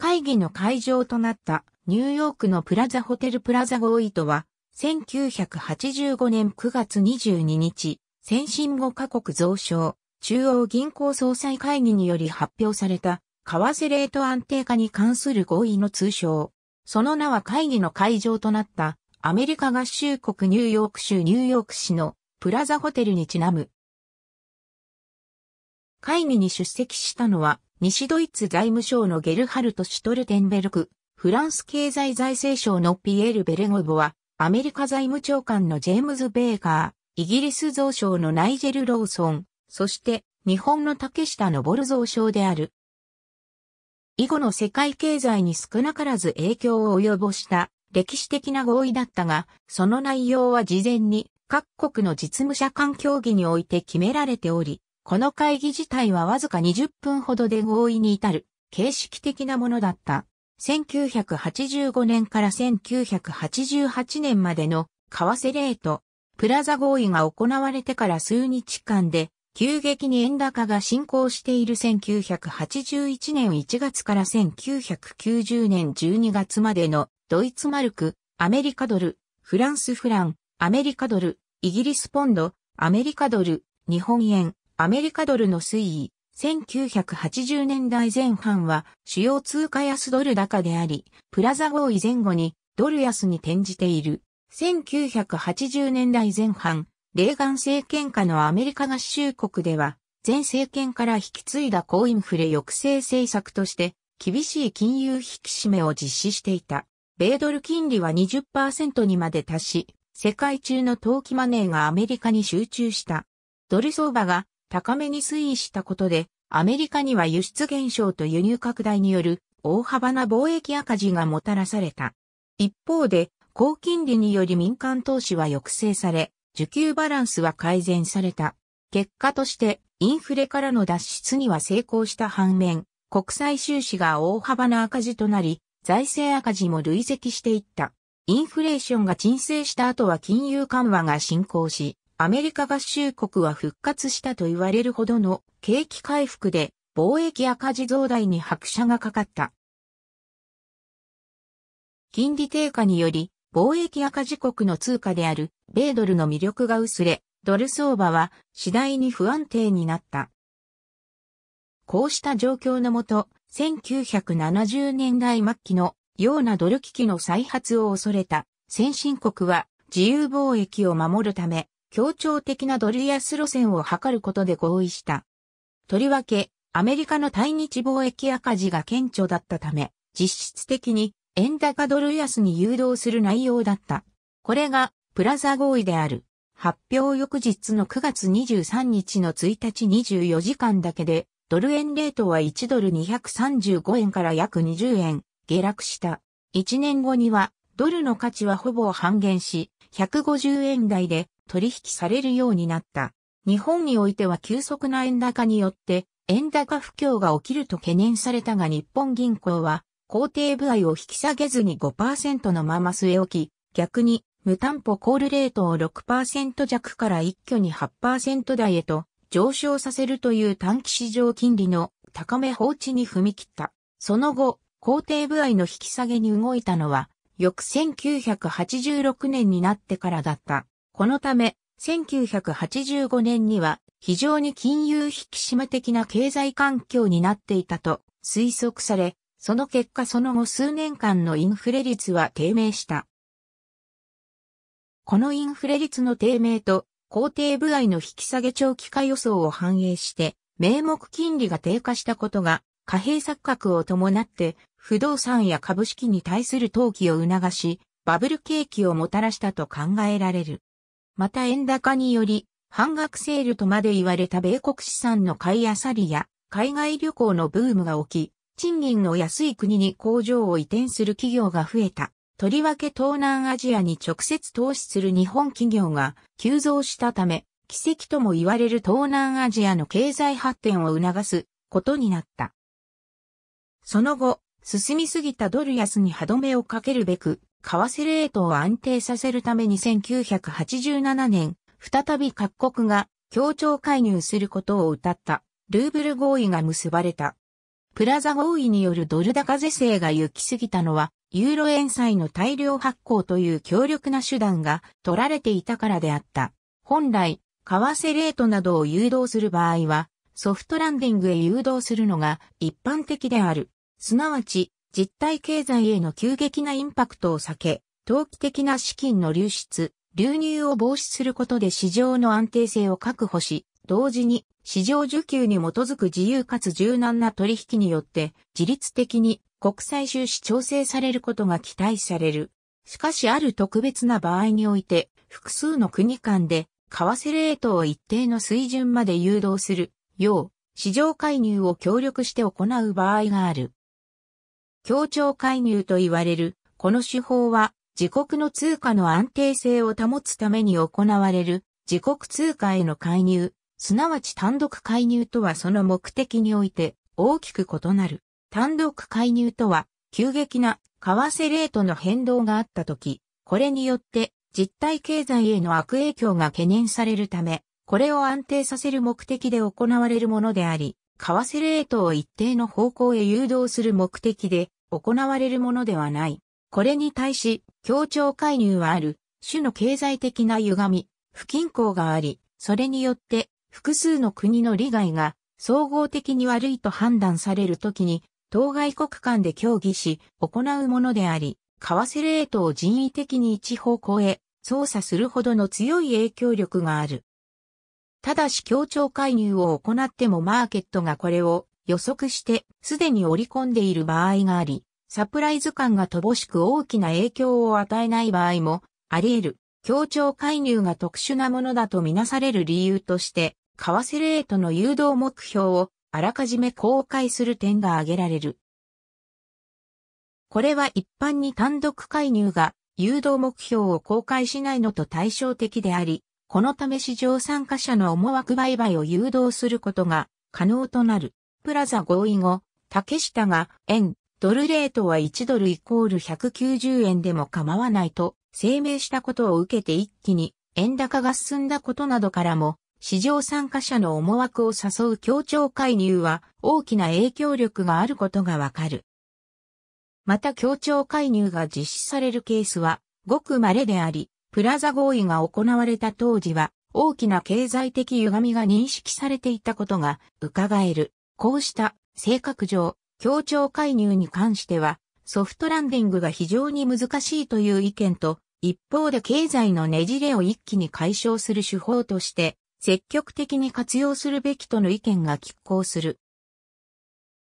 会議の会場となったニューヨークのプラザホテルプラザ合意とは、1985年9月22日、先進5カ国増床、中央銀行総裁会議により発表された、為替レート安定化に関する合意の通称。その名は会議の会場となったアメリカ合衆国ニューヨーク州ニューヨーク市のプラザホテルにちなむ。会議に出席したのは西ドイツ財務省のゲルハルト・シュトルテンベルク、フランス経済財政省のピエール・ベレゴボは、アメリカ財務長官のジェームズ・ベーカー、イギリス造省のナイジェル・ローソン、そして日本の竹下登造省である。以後の世界経済に少なからず影響を及ぼした歴史的な合意だったが、その内容は事前に各国の実務者間協議において決められており、この会議自体はわずか20分ほどで合意に至る、形式的なものだった。1985年から1988年までの為替レート、プラザ合意が行われてから数日間で、急激に円高が進行している1981年1月から1990年12月までのドイツマルク、アメリカドル、フランスフラン、アメリカドル、イギリスポンド、アメリカドル、日本円、アメリカドルの推移、1980年代前半は主要通貨安ドル高であり、プラザ合意前後にドル安に転じている。1980年代前半、レーガン政権下のアメリカ合衆国では、前政権から引き継いだ高インフレ抑制政策として、厳しい金融引き締めを実施していた。米ドル金利は20%にまで達し、世界中の投機マネーがアメリカに集中した。ドル相場が高めに推移したことで、アメリカには輸出減少と輸入拡大による大幅な貿易赤字がもたらされた。一方で、高金利により民間投資は抑制され、需給バランスは改善された。結果として、インフレからの脱出には成功した反面、国際収支が大幅な赤字となり、財政赤字も累積していった。インフレーションが沈静した後は金融緩和が進行し、アメリカ合衆国は復活したと言われるほどの景気回復で貿易赤字増大に拍車がかかった。金利低下により貿易赤字国の通貨である米ドルの魅力が薄れ、ドル相場は次第に不安定になった。こうした状況のもと、1970年代末期のようなドル危機の再発を恐れた先進国は自由貿易を守るため協調的なドル安路線を図ることで合意した。とりわけ、アメリカの対日貿易赤字が顕著だったため、実質的に円高ドル安に誘導する内容だった。これがプラザ合意である。発表翌日の9月23日の1日24時間だけで、ドル円レートは1ドル235円から約20円下落した。1年後には、ドルの価値はほぼ半減し、150円台で取引されるようになった。日本においては急速な円高によって、円高不況が起きると懸念されたが日本銀行は、工程部合を引き下げずに5%のまま据え置き、逆に無担保コールレートを6%弱から一挙に8%台へと上昇させるという短期市場金利の高め放置に踏み切った。その後、工程部合の引き下げに動いたのは、翌1986年になってからだった。このため、1985年には非常に金融引き締め的な経済環境になっていたと推測され、その結果その後数年間のインフレ率は低迷した。このインフレ率の低迷と工程部合の引き下げ長期化予想を反映して、名目金利が低下したことが貨幣錯覚を伴って不動産や株式に対する投機を促し、バブル景気をもたらしたと考えられる。また円高により、半額セールとまで言われた米国資産の買いあさりや、海外旅行のブームが起き、賃金の安い国に工場を移転する企業が増えた。とりわけ東南アジアに直接投資する日本企業が急増したため、奇跡とも言われる東南アジアの経済発展を促すことになった。その後、進みすぎたドル安に歯止めをかけるべく、為替レートを安定させるために1987年、再び各国が協調介入することを謳った、ルーブル合意が結ばれた。プラザ合意によるドル高是正が行き過ぎたのは、ユーロ円債の大量発行という強力な手段が取られていたからであった。本来、為替レートなどを誘導する場合は、ソフトランディングへ誘導するのが一般的である。すなわち、実体経済への急激なインパクトを避け、投機的な資金の流出、流入を防止することで市場の安定性を確保し、同時に市場需給に基づく自由かつ柔軟な取引によって自律的に国際収支調整されることが期待される。しかしある特別な場合において複数の国間で為替レートを一定の水準まで誘導するよう市場介入を協力して行う場合がある。協調介入と言われる、この手法は、自国の通貨の安定性を保つために行われる、自国通貨への介入、すなわち単独介入とはその目的において大きく異なる。単独介入とは、急激な為替レートの変動があったとき、これによって実体経済への悪影響が懸念されるため、これを安定させる目的で行われるものであり、為替レートを一定の方向へ誘導する目的で行われるものではない。これに対し、協調介入はある、種の経済的な歪み、不均衡があり、それによって複数の国の利害が総合的に悪いと判断されるときに、当該国間で協議し、行うものであり、為替レートを人為的に一方向へ操作するほどの強い影響力がある。ただし協調介入を行ってもマーケットがこれを予測してすでに織り込んでいる場合があり、サプライズ感が乏しく大きな影響を与えない場合もあり得る。協調介入が特殊なものだとみなされる理由として、為替レートの誘導目標をあらかじめ公開する点が挙げられる。これは一般に単独介入が誘導目標を公開しないのと対照的であり、このため市場参加者の思惑売買を誘導することが可能となる。プラザ合意後、竹下が円、ドルレートは1ドルイコール190円でも構わないと声明したことを受けて一気に円高が進んだことなどからも、市場参加者の思惑を誘う協調介入は大きな影響力があることがわかる。また協調介入が実施されるケースはごく稀であり、プラザ合意が行われた当時は、大きな経済的歪みが認識されていたことが伺える。こうした性格上、協調介入に関しては、ソフトランディングが非常に難しいという意見と、一方で経済のねじれを一気に解消する手法として、積極的に活用するべきとの意見が拮抗する。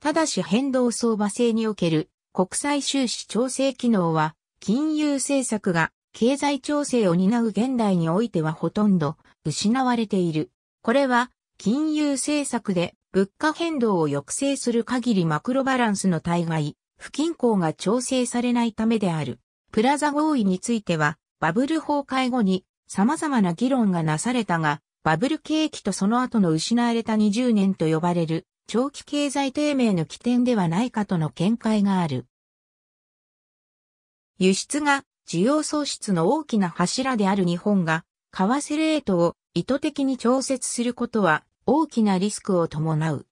ただし変動相場制における国際収支調整機能は金融政策が経済調整を担う現代においてはほとんど失われている。これは金融政策で物価変動を抑制する限りマクロバランスの対外、不均衡が調整されないためである。プラザ合意についてはバブル崩壊後に様々な議論がなされたが、バブル景気とその後の失われた20年と呼ばれる長期経済低迷の起点ではないかとの見解がある。輸出が需要創出の大きな柱である日本が、為替レートを意図的に調節することは大きなリスクを伴う。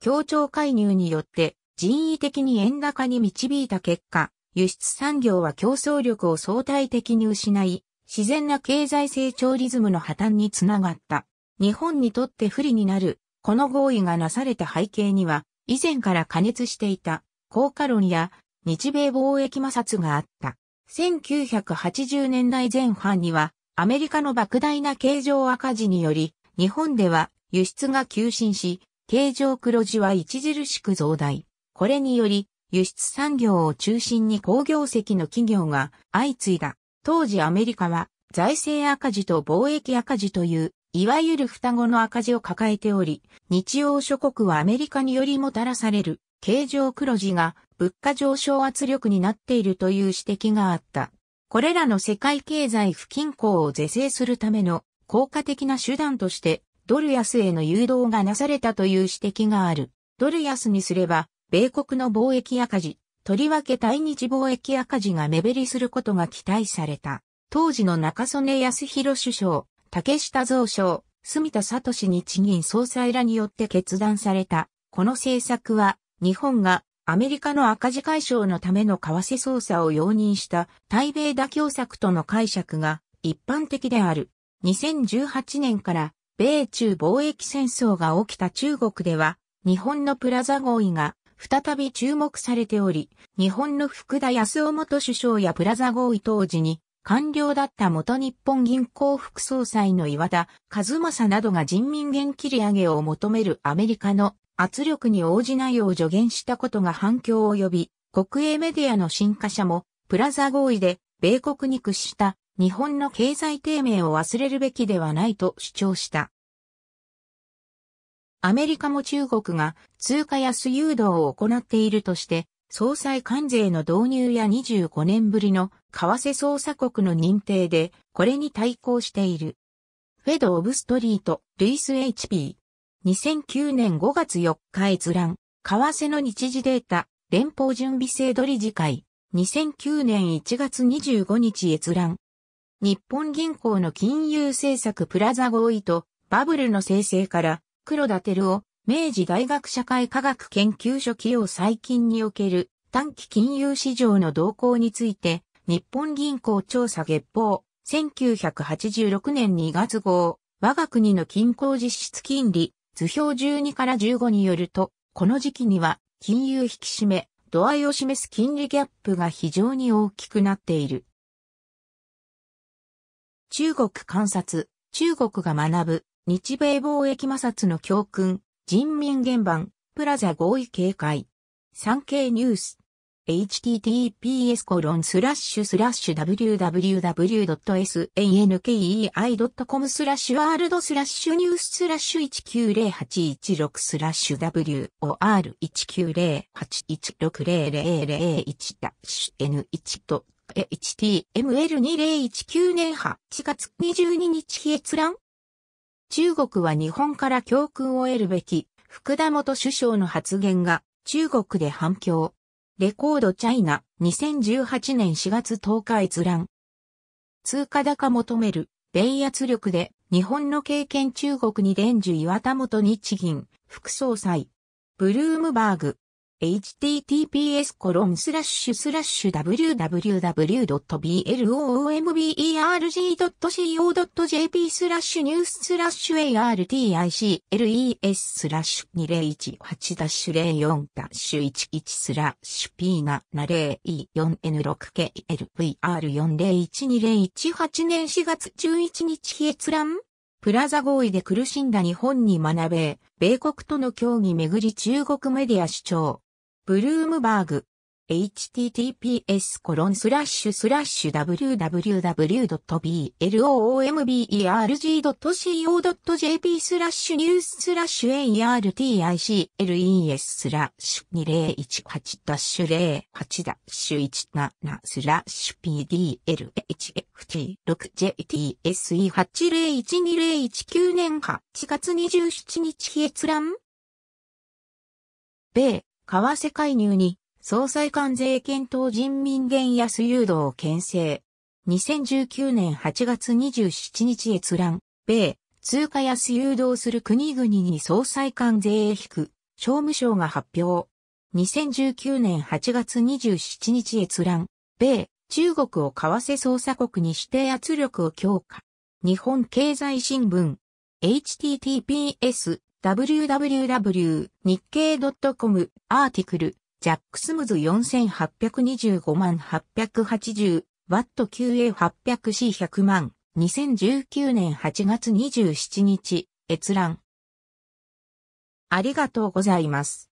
協調介入によって人為的に円高に導いた結果、輸出産業は競争力を相対的に失い、自然な経済成長リズムの破綻につながった。日本にとって不利になる、この合意がなされた背景には、以前から加熱していた、高果論や日米貿易摩擦があった。1980年代前半には、アメリカの莫大な経常赤字により、日本では輸出が急進し、経常黒字は著しく増大。これにより、輸出産業を中心に工業績の企業が相次いだ。当時アメリカは財政赤字と貿易赤字という、いわゆる双子の赤字を抱えており、日欧諸国はアメリカによりもたらされる形状黒字が物価上昇圧力になっているという指摘があった。これらの世界経済不均衡を是正するための効果的な手段としてドル安への誘導がなされたという指摘がある。ドル安にすれば、米国の貿易赤字、とりわけ対日貿易赤字が目減りすることが期待された。当時の中曽根康弘首相、竹下蔵相、住田聡日銀総裁らによって決断された。この政策は日本がアメリカの赤字解消のための為替操作を容認した対米妥協策との解釈が一般的である。2018年から米中貿易戦争が起きた中国では日本のプラザ合意が再び注目されており、日本の福田康夫元首相やプラザ合意当時に官僚だった元日本銀行副総裁の岩田和正などが人民元切り上げを求めるアメリカの圧力に応じないよう助言したことが反響を呼び、国営メディアの新華社も、プラザ合意で、米国に屈した日本の経済低迷を忘れるべきではないと主張した。アメリカも中国が通貨安誘導を行っているとして、総裁関税の導入や25年ぶりの為替操作国の認定で、これに対抗している。フェド・オブ・ストリート、ルイス・ HP。2009年5月4日閲覧、為替の日時データ、連邦準備制度理事会、2009年1月25日閲覧。日本銀行の金融政策プラザ合意とバブルの生成から黒田照を、明治大学社会科学研究所起用最近における短期金融市場の動向について日本銀行調査月報1986年2月号我が国の均衡実質金利図表12から15によると、この時期には金融引き締め、度合いを示す金利ギャップが非常に大きくなっている。中国観察、中国が学ぶ、日米貿易摩擦の教訓、人民原版、プラザ合意警戒。産経ニュース。https www.sankei.com スラッシュワールドスラッシュニューススラッシュ190816スラッシュ WOR1908160001 N1 と HTML2019 年8月22日閲覧中国は日本から教訓を得るべき福田元首相の発言が中国で反響。レコードチャイナ、2018年4月10日閲覧。通貨高求める、米圧力で、日本の経験中国に伝授岩田元日銀、副総裁。ブルームバーグ、https w w w b l o o b e r g c o j p スラッシュニューススラッシュ articles スラッシュ2018-04 11スラッシュ p がな 0e4n6klvr401201 年4月11日閲覧プラザ合意で苦しんだ日本に学べ、米国との協議めぐり中国メディア主張。ブルームバーグ。https コロンスラッシュスラッシュ w w w b l o o m b e r g c o j p スラッシュニューススラッシュ articles スラッシュ2018ダッシュ08ダッシュ17スラッシュ PDLHFT6JTSE801201 9年8月27日日閲覧米為替介入に、総裁関税検討人民元安誘導を牽制。2019年8月27日閲覧、米、通貨安誘導する国々に総裁関税へ引く、商務省が発表。2019年8月27日閲覧、米、中国を為替捜査国に指定圧力を強化。日本経済新聞、https www 日経 .com アーティクルジャックスムズ4825万880ワット QA800C100 万2019年8月27日閲覧ありがとうございます。